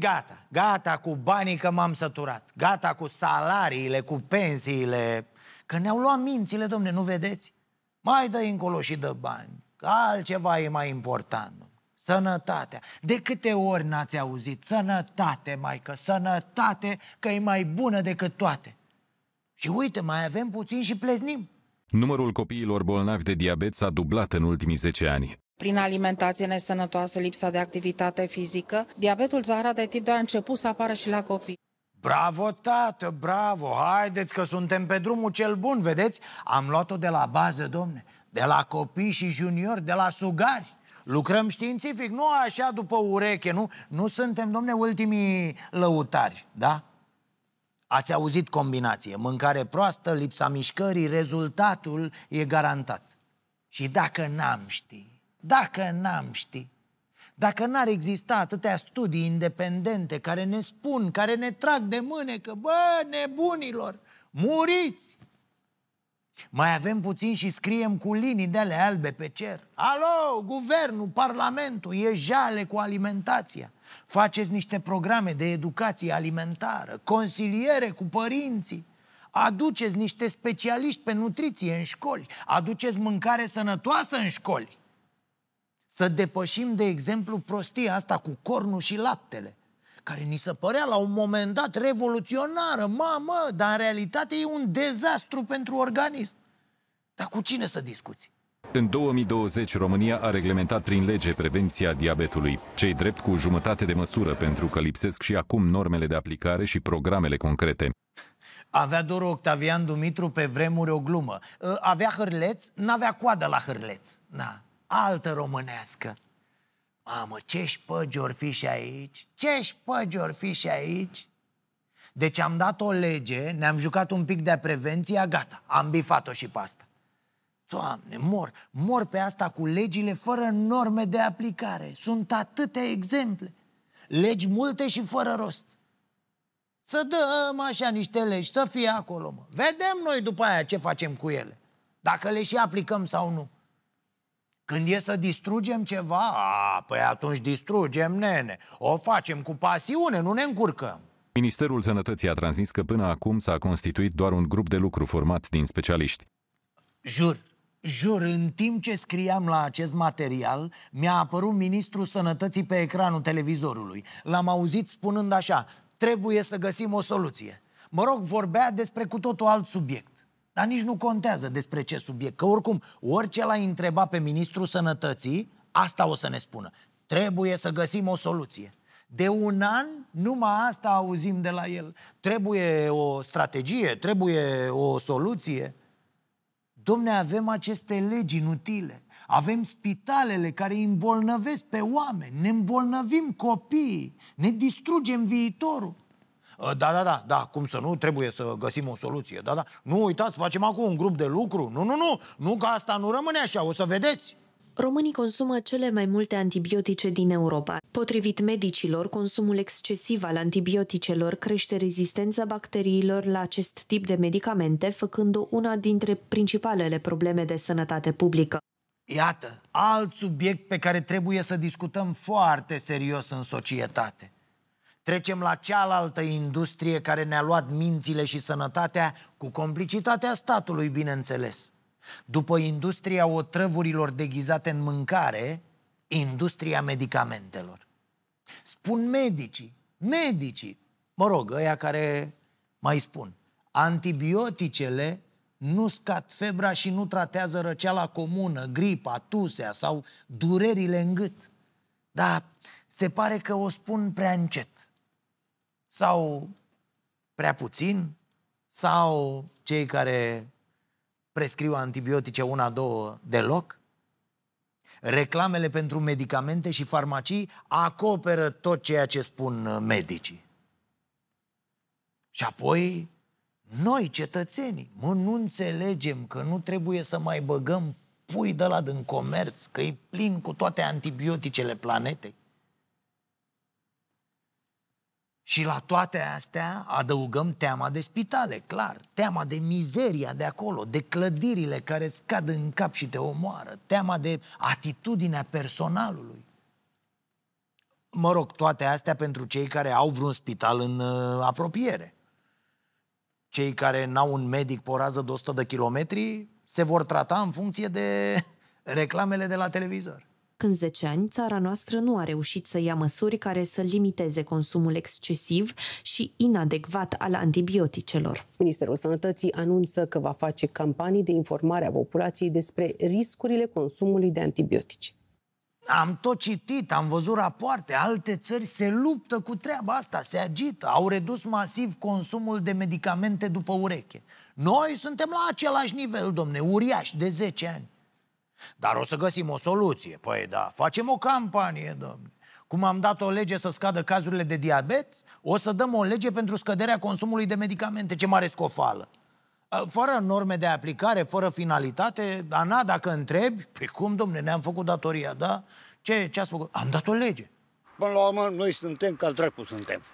gata, gata cu banii că m-am săturat, gata cu salariile, cu pensiile, că ne-au luat mințile, domne, nu vedeți? Mai dă încolo și dă bani, că altceva e mai important. Sănătatea. De câte ori n-ați auzit? Sănătate, maică, sănătate, că e mai bună decât toate. Și uite, mai avem puțin și pleznim. Numărul copiilor bolnavi de diabet s-a dublat în ultimii 10 ani prin alimentație nesănătoasă, lipsa de activitate fizică. Diabetul Zahra de tip 2 a început să apară și la copii. Bravo, tată, bravo! Haideți că suntem pe drumul cel bun, vedeți? Am luat-o de la bază, domne, de la copii și juniori, de la sugari. Lucrăm științific, nu așa după ureche, nu? Nu suntem, domne, ultimii lăutari, da? Ați auzit combinație, mâncare proastă, lipsa mișcării, rezultatul e garantat. Și dacă n-am ști, dacă n-am ști, dacă n-ar exista atâtea studii independente care ne spun, care ne trag de mânecă, bă, nebunilor, muriți! Mai avem puțin și scriem cu linii de ale albe pe cer. Alo, guvernul, parlamentul, e jale cu alimentația. Faceți niște programe de educație alimentară, consiliere cu părinții. Aduceți niște specialiști pe nutriție în școli. Aduceți mâncare sănătoasă în școli. Să depășim, de exemplu, prostia asta cu cornul și laptele, care ni se părea la un moment dat revoluționară, mamă, dar în realitate e un dezastru pentru organism. Dar cu cine să discuți? În 2020, România a reglementat prin lege prevenția diabetului, cei drept cu jumătate de măsură, pentru că lipsesc și acum normele de aplicare și programele concrete. Avea doar Octavian Dumitru pe vremuri o glumă. Avea hârleț, n-avea coadă la hârleț. Na, altă românească. Mamă, ce șpăgi or fi și aici? Ce șpăgi or fi și aici? Deci am dat o lege, ne-am jucat un pic de prevenție gata, am bifat-o și pe asta. Doamne, mor, mor pe asta cu legile fără norme de aplicare. Sunt atâtea exemple. Legi multe și fără rost. Să dăm așa niște legi, să fie acolo, mă. Vedem noi după aia ce facem cu ele. Dacă le și aplicăm sau nu. Când e să distrugem ceva, a, păi atunci distrugem, nene. O facem cu pasiune, nu ne încurcăm. Ministerul Sănătății a transmis că până acum s-a constituit doar un grup de lucru format din specialiști. Jur, jur, în timp ce scriam la acest material, mi-a apărut Ministrul Sănătății pe ecranul televizorului. L-am auzit spunând așa, trebuie să găsim o soluție. Mă rog, vorbea despre cu totul alt subiect. Dar nici nu contează despre ce subiect, că oricum orice l-ai întreba pe ministrul sănătății, asta o să ne spună. Trebuie să găsim o soluție. De un an, numai asta auzim de la el. Trebuie o strategie, trebuie o soluție. Domne, avem aceste legi inutile. Avem spitalele care îmbolnăvesc pe oameni, ne îmbolnăvim copiii, ne distrugem viitorul. Ă, da, da, da, da, cum să nu, trebuie să găsim o soluție. Da, da. Nu uitați, facem acum un grup de lucru. Nu, nu, nu, nu că asta nu rămâne așa, o să vedeți. Românii consumă cele mai multe antibiotice din Europa. Potrivit medicilor, consumul excesiv al antibioticelor crește rezistența bacteriilor la acest tip de medicamente, făcând-o una dintre principalele probleme de sănătate publică. Iată, alt subiect pe care trebuie să discutăm foarte serios în societate. Trecem la cealaltă industrie care ne-a luat mințile și sănătatea cu complicitatea statului, bineînțeles. După industria otrăvurilor deghizate în mâncare, industria medicamentelor. Spun medicii, medicii, mă rog, ăia care mai spun, antibioticele nu scad febra și nu tratează răceala comună, gripa, tusea sau durerile în gât. Dar se pare că o spun prea încet sau prea puțin, sau cei care prescriu antibiotice una, două deloc. Reclamele pentru medicamente și farmacii acoperă tot ceea ce spun medicii. Și apoi, noi, cetățenii, mă, nu înțelegem că nu trebuie să mai băgăm pui de la din comerț, că e plin cu toate antibioticele planetei. Și la toate astea adăugăm teama de spitale, clar, teama de mizeria de acolo, de clădirile care scad în cap și te omoară, teama de atitudinea personalului. Mă rog, toate astea pentru cei care au vreun spital în uh, apropiere. Cei care n-au un medic pe o rază de 100 de kilometri se vor trata în funcție de reclamele de la televizor. În 10 ani, țara noastră nu a reușit să ia măsuri care să limiteze consumul excesiv și inadecvat al antibioticelor. Ministerul Sănătății anunță că va face campanii de informare a populației despre riscurile consumului de antibiotici. Am tot citit, am văzut rapoarte, alte țări se luptă cu treaba asta, se agită, au redus masiv consumul de medicamente după ureche. Noi suntem la același nivel, domne, uriaș, de 10 ani. Dar o să găsim o soluție. Păi da, facem o campanie, domnule. Cum am dat o lege să scadă cazurile de diabet, o să dăm o lege pentru scăderea consumului de medicamente. Ce mare scofală! Fără norme de aplicare, fără finalitate, Ana, dacă întrebi, pe păi cum, domne, ne-am făcut datoria, da? Ce, ce ați făcut? Am dat o lege. Până la urmă, noi suntem ca dracu suntem.